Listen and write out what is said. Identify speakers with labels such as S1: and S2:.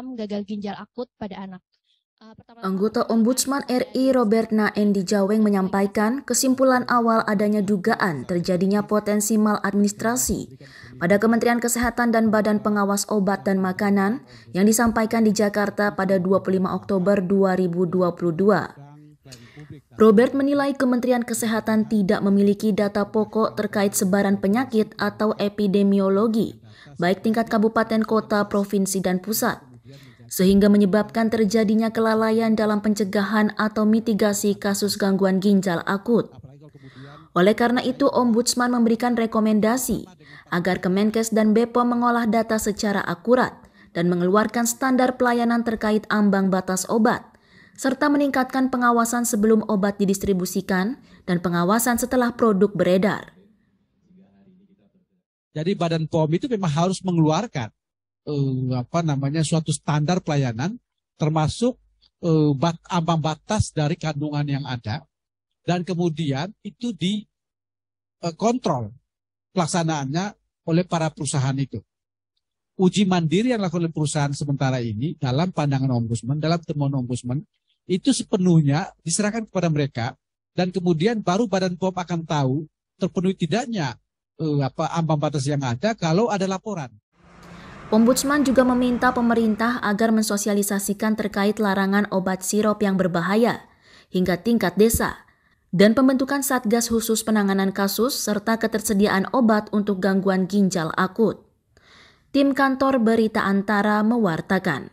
S1: gagal ginjal akut pada anak. Eh, Anggota Ombudsman RI Robert Naendi Jaweng menyampaikan kesimpulan awal adanya dugaan terjadinya potensi maladministrasi pada Kementerian Kesehatan dan Badan Pengawas Obat dan Makanan yang disampaikan di Jakarta pada 25 Oktober 2022. Robert menilai Kementerian Kesehatan tidak memiliki data pokok terkait sebaran penyakit atau epidemiologi, baik tingkat kabupaten, kota, provinsi, dan pusat sehingga menyebabkan terjadinya kelalaian dalam pencegahan atau mitigasi kasus gangguan ginjal akut. Oleh karena itu, Ombudsman memberikan rekomendasi agar Kemenkes dan BPOM mengolah data secara akurat dan mengeluarkan standar pelayanan terkait ambang batas obat, serta meningkatkan pengawasan sebelum obat didistribusikan dan pengawasan setelah produk beredar.
S2: Jadi Badan POM itu memang harus mengeluarkan uh, apa namanya suatu standar pelayanan termasuk uh, bat, ambang batas dari kandungan yang ada dan kemudian itu dikontrol eh, pelaksanaannya oleh para perusahaan itu. Uji mandiri yang dilakukan oleh perusahaan sementara ini dalam pandangan ombudsman, dalam temuan ombudsman itu sepenuhnya diserahkan kepada mereka dan kemudian baru Badan POM akan tahu terpenuhi tidaknya apa ambang batas yang ada kalau ada laporan.
S1: Ombudsman juga meminta pemerintah agar mensosialisasikan terkait larangan obat sirop yang berbahaya hingga tingkat desa dan pembentukan satgas khusus penanganan kasus serta ketersediaan obat untuk gangguan ginjal akut. Tim kantor Berita Antara mewartakan.